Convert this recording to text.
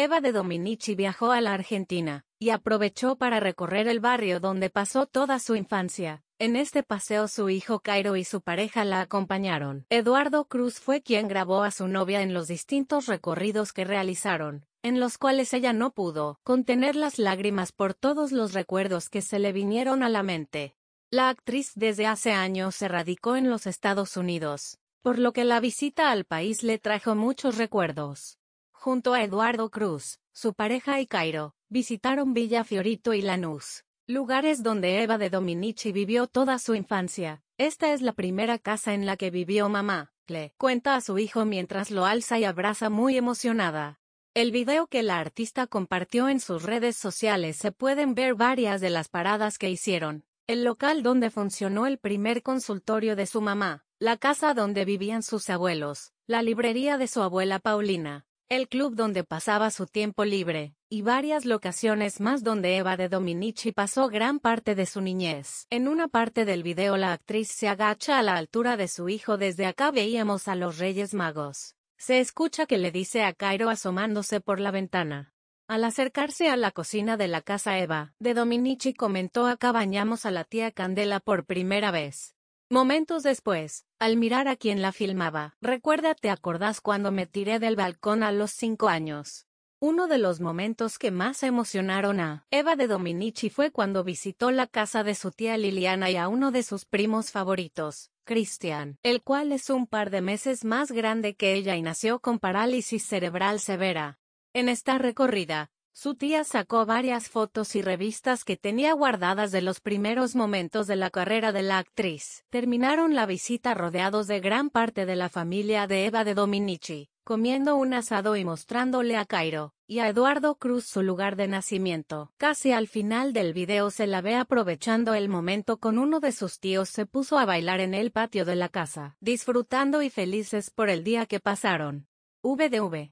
Eva de Dominici viajó a la Argentina, y aprovechó para recorrer el barrio donde pasó toda su infancia. En este paseo su hijo Cairo y su pareja la acompañaron. Eduardo Cruz fue quien grabó a su novia en los distintos recorridos que realizaron, en los cuales ella no pudo contener las lágrimas por todos los recuerdos que se le vinieron a la mente. La actriz desde hace años se radicó en los Estados Unidos, por lo que la visita al país le trajo muchos recuerdos junto a Eduardo Cruz, su pareja y Cairo, visitaron Villa Fiorito y Lanús, lugares donde Eva de Dominici vivió toda su infancia. Esta es la primera casa en la que vivió mamá, le cuenta a su hijo mientras lo alza y abraza muy emocionada. El video que la artista compartió en sus redes sociales se pueden ver varias de las paradas que hicieron, el local donde funcionó el primer consultorio de su mamá, la casa donde vivían sus abuelos, la librería de su abuela Paulina, el club donde pasaba su tiempo libre, y varias locaciones más donde Eva de Dominici pasó gran parte de su niñez. En una parte del video la actriz se agacha a la altura de su hijo desde acá veíamos a los Reyes Magos. Se escucha que le dice a Cairo asomándose por la ventana. Al acercarse a la cocina de la casa Eva, de Dominici comentó acá bañamos a la tía Candela por primera vez. Momentos después, al mirar a quien la filmaba, recuerda te acordás cuando me tiré del balcón a los cinco años. Uno de los momentos que más emocionaron a Eva de Dominici fue cuando visitó la casa de su tía Liliana y a uno de sus primos favoritos, Christian, el cual es un par de meses más grande que ella y nació con parálisis cerebral severa. En esta recorrida, su tía sacó varias fotos y revistas que tenía guardadas de los primeros momentos de la carrera de la actriz. Terminaron la visita rodeados de gran parte de la familia de Eva de Dominici, comiendo un asado y mostrándole a Cairo y a Eduardo Cruz su lugar de nacimiento. Casi al final del video se la ve aprovechando el momento con uno de sus tíos se puso a bailar en el patio de la casa, disfrutando y felices por el día que pasaron. VDV